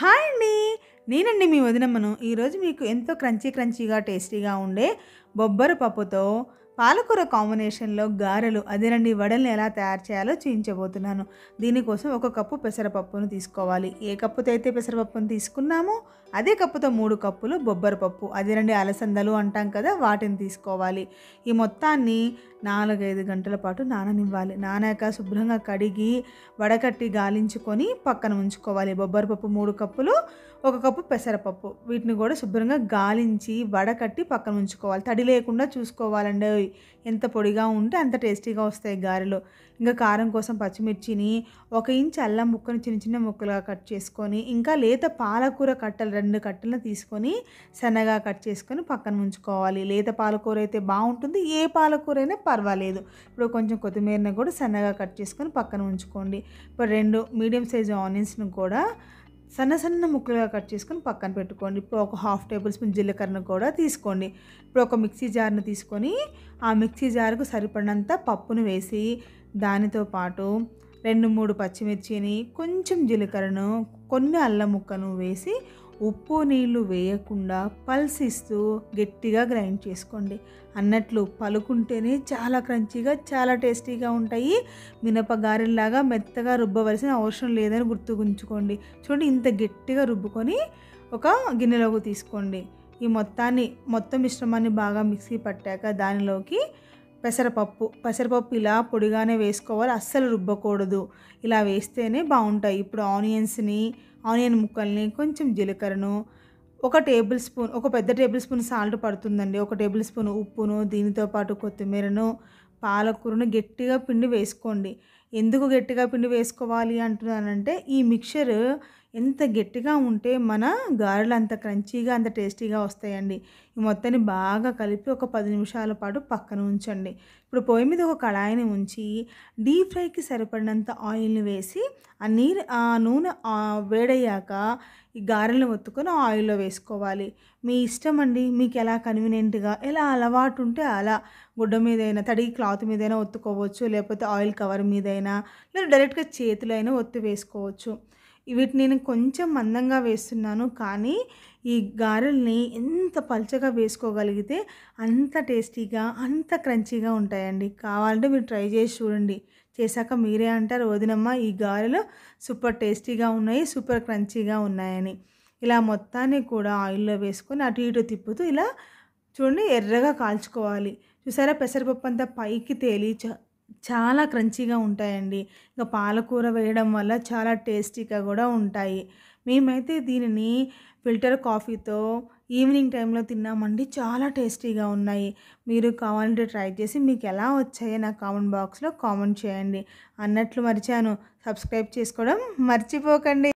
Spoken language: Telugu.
హాయ్ అండి నేనండి మీ వదినమ్మను ఈరోజు మీకు ఎంతో క్రంచీ క్రంచీగా టేస్టీగా ఉండే బొబ్బరి పప్పుతో పాలకూర కాంబినేషన్లో గారెలు అదేనండి వడల్ని ఎలా తయారు చేయాలో చూపించబోతున్నాను దీనికోసం ఒక కప్పు పెసరపప్పును తీసుకోవాలి ఏ కప్పుతో అయితే పెసరపప్పును తీసుకున్నామో అదే కప్పుతో మూడు కప్పులు బొబ్బరి పప్పు అదేనండి అలసందలు అంటాం కదా వాటిని తీసుకోవాలి ఈ మొత్తాన్ని నాలుగైదు గంటల పాటు నాననివ్వాలి నానాక శుభ్రంగా కడిగి వడకట్టి గాలించుకొని పక్కన ఉంచుకోవాలి బొబ్బరి పప్పు మూడు కప్పులు ఒక కప్పు పెసరపప్పు వీటిని కూడా శుభ్రంగా గాలించి వడకట్టి పక్కన ఉంచుకోవాలి తడి లేకుండా చూసుకోవాలండి వస్తాయి ఎంత పొడిగా ఉంటే అంత టేస్టీగా వస్తాయి గారెలు ఇంకా కారం కోసం పచ్చిమిర్చిని ఒక ఇంచ్ అల్లం ముక్కని చిన్న చిన్న ముక్కలుగా కట్ చేసుకొని ఇంకా లేత పాలకూర కట్టలు రెండు కట్టలను తీసుకొని సన్నగా కట్ చేసుకొని పక్కన ఉంచుకోవాలి లేత పాలకూర అయితే బాగుంటుంది ఏ పాలకూర అయినా పర్వాలేదు ఇప్పుడు కొంచెం కొత్తిమీరని కూడా సన్నగా కట్ చేసుకొని పక్కన ఉంచుకోండి ఇప్పుడు రెండు మీడియం సైజు ఆనియన్స్ను కూడా సన్న సన్న ముక్కలుగా కట్ చేసుకొని పక్కన పెట్టుకోండి ఇప్పుడు ఒక హాఫ్ టేబుల్ స్పూన్ జీలకర్రను కూడా తీసుకోండి ఇప్పుడు ఒక మిక్సీ జార్ను తీసుకొని ఆ మిక్సీ జార్కు సరిపడినంత పప్పును వేసి దానితో పాటు రెండు మూడు పచ్చిమిర్చిని కొంచెం జీలకర్రను కొన్ని అల్లం ముక్కను వేసి ఉప్పు నీళ్లు వేయకుండా పల్సిస్తూ గట్టిగా గ్రైండ్ చేసుకోండి అన్నట్లు పలుకుంటేనే చాలా క్రంచీగా చాలా టేస్టీగా ఉంటాయి మినపగారెల్లాగా మెత్తగా రుబ్బవలసిన అవసరం లేదని ఉంచుకోండి చూడండి ఇంత గట్టిగా రుబ్బుకొని ఒక గిన్నెలోకి తీసుకోండి ఈ మొత్తాన్ని మొత్తం మిశ్రమాన్ని బాగా మిక్సీ పట్టాక దానిలోకి పెసరపప్పు పెసరపప్పు ఇలా పొడిగానే వేసుకోవాలి అస్సలు రుబ్బకూడదు ఇలా వేస్తేనే బాగుంటాయి ఇప్పుడు ఆనియన్స్ని ఆనియన్ ముక్కల్ని కొంచెం జీలకర్రను ఒక టేబుల్ స్పూన్ ఒక పెద్ద టేబుల్ స్పూన్ సాల్ట్ పడుతుందండి ఒక టేబుల్ స్పూన్ ఉప్పును దీనితో పాటు కొత్తిమీరను పాలకూరను గట్టిగా పిండి వేసుకోండి ఎందుకు గట్టిగా పిండి వేసుకోవాలి అంటున్నానంటే ఈ మిక్చర్ ఎంత గట్టిగా ఉంటే మన గారెలు అంత క్రంచీగా అంత టేస్టీగా వస్తాయండి ఈ మొత్తాన్ని బాగా కలిపి ఒక పది నిమిషాల పాటు పక్కన ఉంచండి ఇప్పుడు పొయ్యి మీద ఒక కళాయిని ఉంచి డీప్ ఫ్రైకి సరిపడినంత ఆయిల్ని వేసి ఆ నీరు ఆ నూనె వేడయ్యాక ఈ గారెలను ఒత్తుకొని ఆయిల్లో వేసుకోవాలి మీ ఇష్టం అండి మీకు ఎలా కన్వీనియంట్గా ఎలా అలవాటు ఉంటే అలా గుడ్డ మీద అయినా తడి క్లాత్ మీదైనా ఒత్తుకోవచ్చు లేకపోతే ఆయిల్ కవర్ మీదైనా లేదా డైరెక్ట్గా చేతులైనా ఒత్తి వేసుకోవచ్చు వీటిని నేను కొంచెం మందంగా వేస్తున్నాను కానీ ఈ గారెల్ని ఎంత పల్చగా వేసుకోగలిగితే అంత టేస్టీగా అంత క్రంచీగా ఉంటాయండి కావాలంటే మీరు ట్రై చేసి చూడండి చేశాక మీరే అంటారు వదినమ్మ ఈ గారెలు సూపర్ టేస్టీగా ఉన్నాయి సూపర్ క్రంచీగా ఉన్నాయని ఇలా మొత్తాన్ని కూడా ఆయిల్లో వేసుకొని అటు ఇటు తిప్పుతూ ఇలా చూడండి ఎర్రగా కాల్చుకోవాలి చూసారా పెసరపప్పు అంతా పైకి తేలి చాలా క్రంచీగా ఉంటాయండి ఇంకా పాలకూర వేయడం వల్ల చాలా టేస్టీగా కూడా ఉంటాయి మేమైతే దీనిని ఫిల్టర్ కాఫీతో ఈవినింగ్ టైంలో తిన్నామండి చాలా టేస్టీగా ఉన్నాయి మీరు కావాలంటే ట్రై చేసి మీకు ఎలా వచ్చాయో నా కామెంట్ బాక్స్లో కామెంట్ చేయండి అన్నట్లు మర్చాను సబ్స్క్రైబ్ చేసుకోవడం మర్చిపోకండి